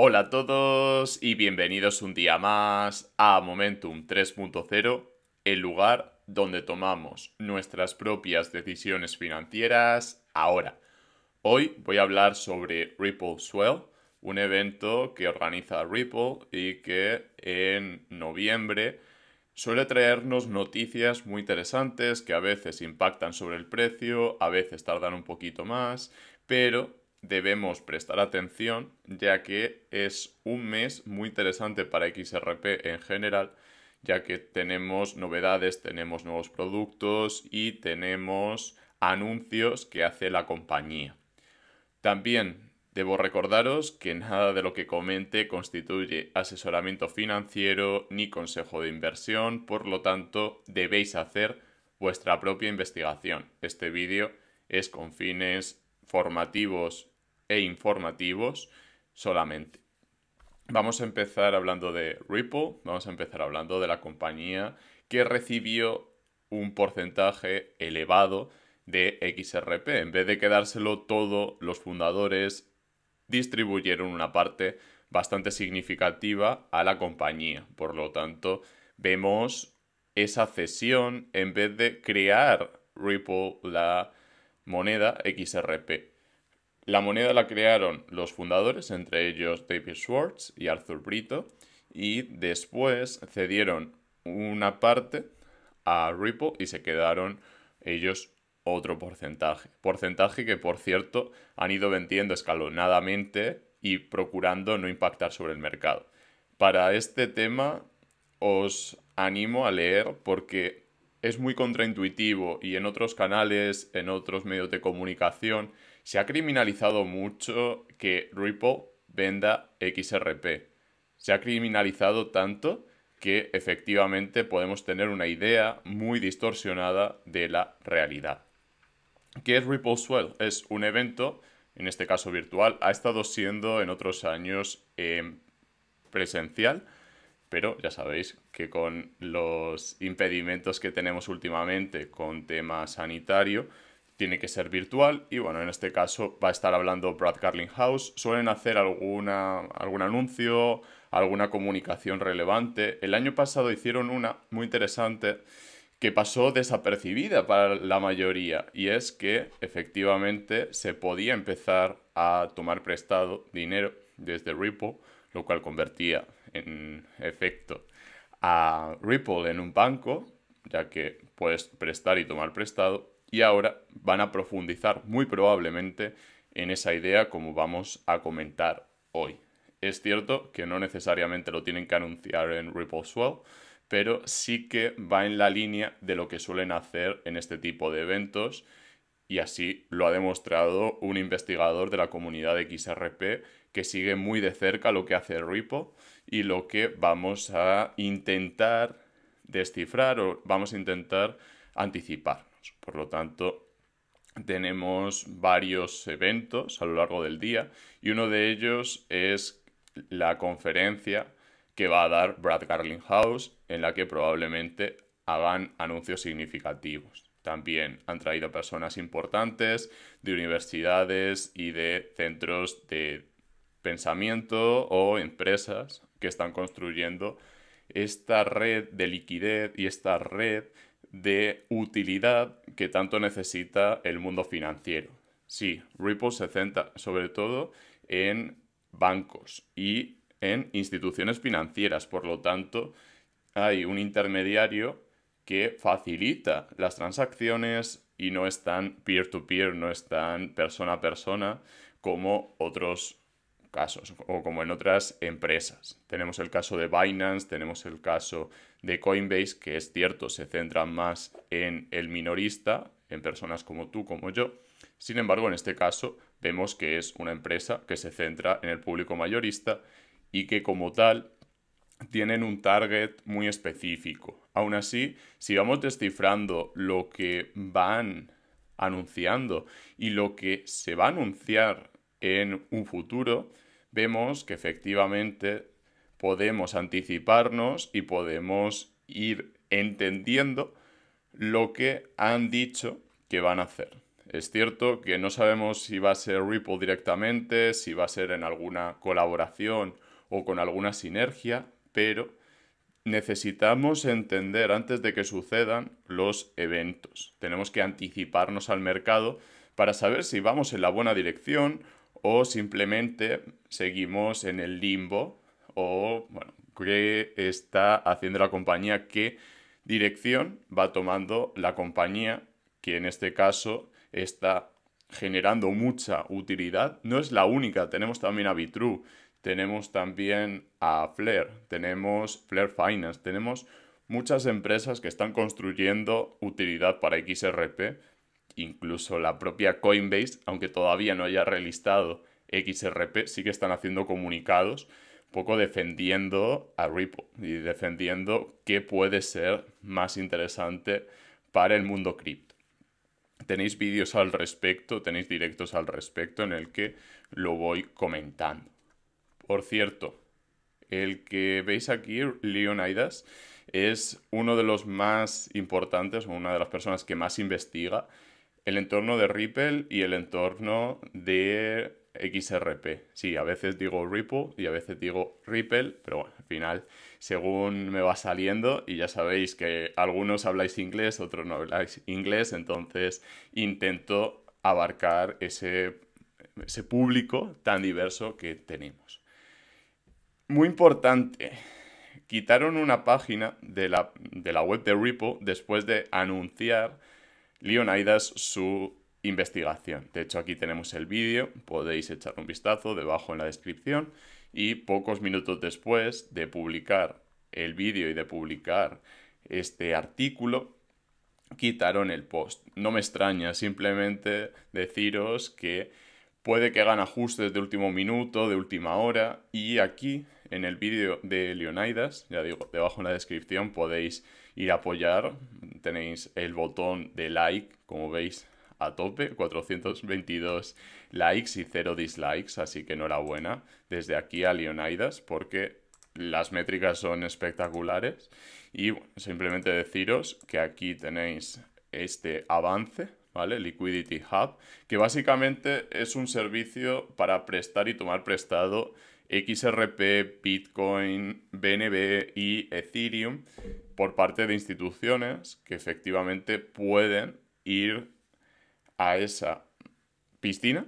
Hola a todos y bienvenidos un día más a Momentum 3.0, el lugar donde tomamos nuestras propias decisiones financieras ahora. Hoy voy a hablar sobre Ripple Swell, un evento que organiza Ripple y que en noviembre suele traernos noticias muy interesantes que a veces impactan sobre el precio, a veces tardan un poquito más, pero debemos prestar atención, ya que es un mes muy interesante para XRP en general, ya que tenemos novedades, tenemos nuevos productos y tenemos anuncios que hace la compañía. También debo recordaros que nada de lo que comente constituye asesoramiento financiero ni consejo de inversión, por lo tanto debéis hacer vuestra propia investigación. Este vídeo es con fines formativos e informativos solamente. Vamos a empezar hablando de Ripple, vamos a empezar hablando de la compañía que recibió un porcentaje elevado de XRP. En vez de quedárselo todo, los fundadores distribuyeron una parte bastante significativa a la compañía. Por lo tanto, vemos esa cesión en vez de crear Ripple la moneda XRP. La moneda la crearon los fundadores, entre ellos David Schwartz y Arthur Brito, y después cedieron una parte a Ripple y se quedaron ellos otro porcentaje. Porcentaje que, por cierto, han ido vendiendo escalonadamente y procurando no impactar sobre el mercado. Para este tema os animo a leer porque es muy contraintuitivo y en otros canales, en otros medios de comunicación, se ha criminalizado mucho que Ripple venda XRP. Se ha criminalizado tanto que efectivamente podemos tener una idea muy distorsionada de la realidad. ¿Qué es Ripple Swell? Es un evento, en este caso virtual, ha estado siendo en otros años eh, presencial, pero ya sabéis que con los impedimentos que tenemos últimamente con tema sanitario, tiene que ser virtual y bueno, en este caso va a estar hablando Brad Carlinghouse. Suelen hacer alguna, algún anuncio, alguna comunicación relevante. El año pasado hicieron una muy interesante que pasó desapercibida para la mayoría y es que efectivamente se podía empezar a tomar prestado dinero desde Ripple, lo cual convertía en efecto, a Ripple en un banco, ya que puedes prestar y tomar prestado, y ahora van a profundizar muy probablemente en esa idea como vamos a comentar hoy. Es cierto que no necesariamente lo tienen que anunciar en Ripple Swell, pero sí que va en la línea de lo que suelen hacer en este tipo de eventos y así lo ha demostrado un investigador de la comunidad de XRP que sigue muy de cerca lo que hace Ripo y lo que vamos a intentar descifrar o vamos a intentar anticiparnos. Por lo tanto, tenemos varios eventos a lo largo del día y uno de ellos es la conferencia que va a dar Brad Garlinghouse, en la que probablemente hagan anuncios significativos. También han traído personas importantes de universidades y de centros de pensamiento o empresas que están construyendo esta red de liquidez y esta red de utilidad que tanto necesita el mundo financiero. Sí, Ripple se centra sobre todo en bancos y en instituciones financieras, por lo tanto, hay un intermediario que facilita las transacciones y no es tan peer-to-peer, no es tan persona a persona como otros casos o como en otras empresas. Tenemos el caso de Binance, tenemos el caso de Coinbase, que es cierto, se centran más en el minorista, en personas como tú, como yo. Sin embargo, en este caso vemos que es una empresa que se centra en el público mayorista y que como tal tienen un target muy específico. Aún así, si vamos descifrando lo que van anunciando y lo que se va a anunciar en un futuro, vemos que efectivamente podemos anticiparnos y podemos ir entendiendo lo que han dicho que van a hacer. Es cierto que no sabemos si va a ser Ripple directamente, si va a ser en alguna colaboración o con alguna sinergia, pero necesitamos entender antes de que sucedan los eventos. Tenemos que anticiparnos al mercado para saber si vamos en la buena dirección o simplemente seguimos en el limbo o, bueno, qué está haciendo la compañía, qué dirección va tomando la compañía, que en este caso está generando mucha utilidad. No es la única, tenemos también a Vitru, tenemos también a Flair, tenemos Flair Finance, tenemos muchas empresas que están construyendo utilidad para XRP incluso la propia Coinbase, aunque todavía no haya relistado XRP, sí que están haciendo comunicados un poco defendiendo a Ripple y defendiendo qué puede ser más interesante para el mundo cripto. Tenéis vídeos al respecto, tenéis directos al respecto en el que lo voy comentando. Por cierto, el que veis aquí, Leonidas, es uno de los más importantes, una de las personas que más investiga el entorno de Ripple y el entorno de XRP. Sí, a veces digo Ripple y a veces digo Ripple, pero bueno, al final, según me va saliendo, y ya sabéis que algunos habláis inglés, otros no habláis inglés, entonces intento abarcar ese, público tan diverso que tenemos. Muy importante, quitaron una página de la, de la web de Ripple después de anunciar Leonidas su investigación. De hecho, aquí tenemos el vídeo, podéis echar un vistazo debajo en la descripción y pocos minutos después de publicar el vídeo y de publicar este artículo, quitaron el post. No me extraña, simplemente deciros que puede que hagan ajustes de último minuto, de última hora y aquí en el vídeo de Leonidas, ya digo, debajo en la descripción podéis ir a apoyar. Tenéis el botón de like, como veis, a tope, 422 likes y 0 dislikes, así que enhorabuena desde aquí a Leonidas porque las métricas son espectaculares y simplemente deciros que aquí tenéis este avance ¿vale? Liquidity Hub, que básicamente es un servicio para prestar y tomar prestado XRP, Bitcoin, BNB y Ethereum por parte de instituciones que efectivamente pueden ir a esa piscina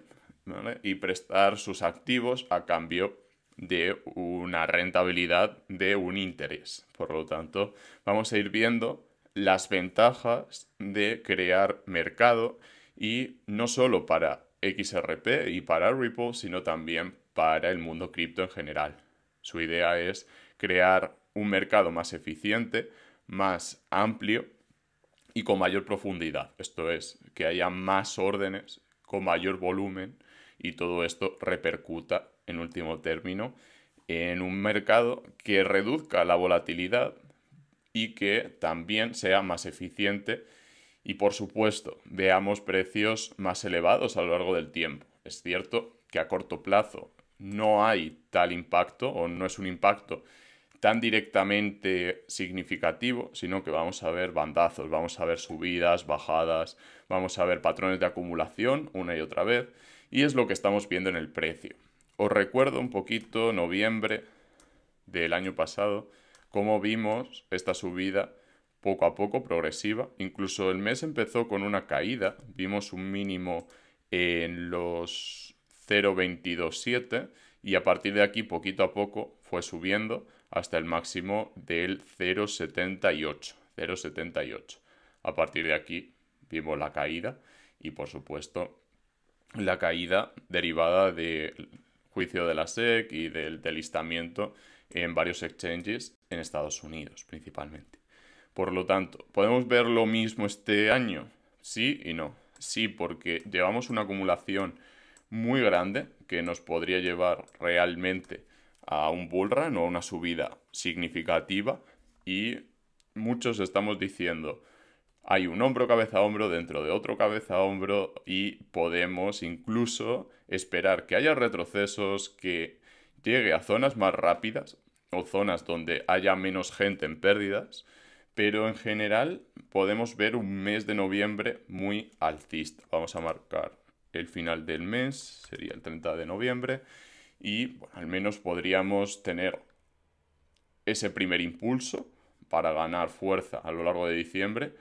y prestar sus activos a cambio de una rentabilidad de un interés. Por lo tanto, vamos a ir viendo las ventajas de crear mercado y no solo para XRP y para Ripple, sino también para el mundo cripto en general. Su idea es crear un mercado más eficiente, más amplio y con mayor profundidad. Esto es, que haya más órdenes con mayor volumen y todo esto repercuta en último término en un mercado que reduzca la volatilidad y que también sea más eficiente y por supuesto, veamos precios más elevados a lo largo del tiempo. Es cierto que a corto plazo no hay tal impacto o no es un impacto tan directamente significativo, sino que vamos a ver bandazos, vamos a ver subidas, bajadas, vamos a ver patrones de acumulación una y otra vez, y es lo que estamos viendo en el precio. Os recuerdo un poquito noviembre del año pasado, cómo vimos esta subida poco a poco, progresiva. Incluso el mes empezó con una caída, vimos un mínimo en los 0,227 y a partir de aquí poquito a poco fue subiendo hasta el máximo del 0,78. 0,78. A partir de aquí vimos la caída y por supuesto la caída derivada del juicio de la SEC y del delistamiento en varios exchanges en Estados Unidos principalmente. Por lo tanto, ¿podemos ver lo mismo este año? Sí y no. Sí, porque llevamos una acumulación muy grande que nos podría llevar realmente a un bullrun o a una subida significativa y muchos estamos diciendo hay un hombro cabeza a hombro dentro de otro cabeza a hombro y podemos incluso esperar que haya retrocesos que llegue a zonas más rápidas o zonas donde haya menos gente en pérdidas pero en general podemos ver un mes de noviembre muy alcista. Vamos a marcar el final del mes, sería el 30 de noviembre, y al menos podríamos tener ese primer impulso para ganar fuerza a lo largo de diciembre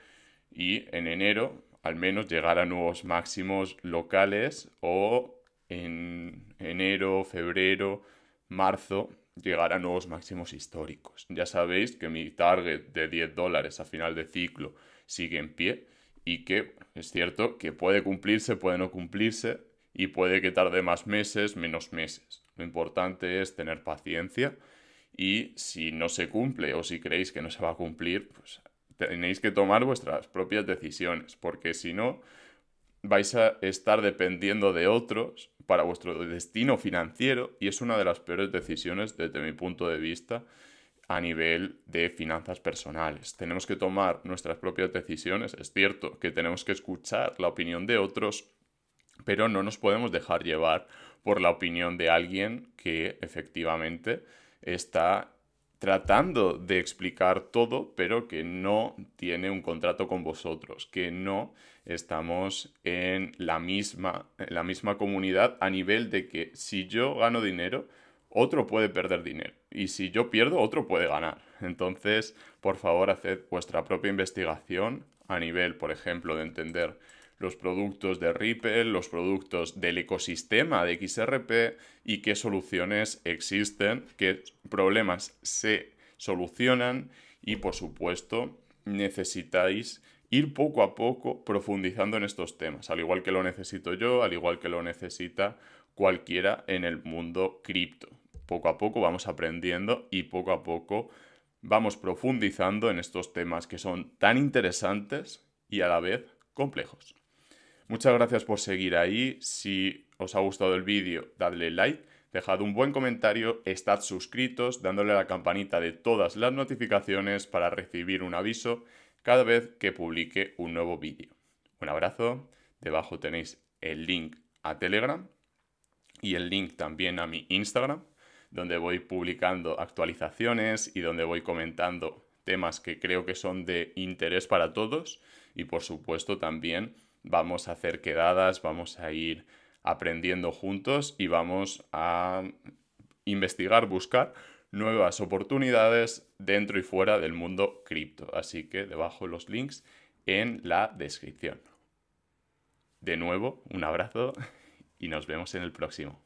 y en enero al menos llegar a nuevos máximos locales o en enero, febrero, marzo llegar a nuevos máximos históricos. Ya sabéis que mi target de 10 dólares a final de ciclo sigue en pie y que es cierto que puede cumplirse, puede no cumplirse y puede que tarde más meses, menos meses. Lo importante es tener paciencia y si no se cumple o si creéis que no se va a cumplir, pues tenéis que tomar vuestras propias decisiones, porque si no vais a estar dependiendo de otros para vuestro destino financiero y es una de las peores decisiones desde mi punto de vista a nivel de finanzas personales. Tenemos que tomar nuestras propias decisiones, es cierto que tenemos que escuchar la opinión de otros, pero no nos podemos dejar llevar por la opinión de alguien que efectivamente está tratando de explicar todo, pero que no tiene un contrato con vosotros, que no estamos en la misma, la misma comunidad a nivel de que si yo gano dinero, otro puede perder dinero. Y si yo pierdo, otro puede ganar. Entonces, por favor, haced vuestra propia investigación a nivel, por ejemplo, de entender los productos de Ripple, los productos del ecosistema de XRP y qué soluciones existen, qué problemas se solucionan y por supuesto necesitáis ir poco a poco profundizando en estos temas, al igual que lo necesito yo, al igual que lo necesita cualquiera en el mundo cripto. Poco a poco vamos aprendiendo y poco a poco vamos profundizando en estos temas que son tan interesantes y a la vez complejos. Muchas gracias por seguir ahí. Si os ha gustado el vídeo, dadle like, dejad un buen comentario, estad suscritos, dándole a la campanita de todas las notificaciones para recibir un aviso cada vez que publique un nuevo vídeo. Un abrazo, debajo tenéis el link a Telegram y el link también a mi Instagram, donde voy publicando actualizaciones y donde voy comentando temas que creo que son de interés para todos y por supuesto también vamos a hacer quedadas, vamos a ir aprendiendo juntos y vamos a investigar, buscar nuevas oportunidades dentro y fuera del mundo cripto. Así que debajo los links en la descripción. De nuevo, un abrazo y nos vemos en el próximo.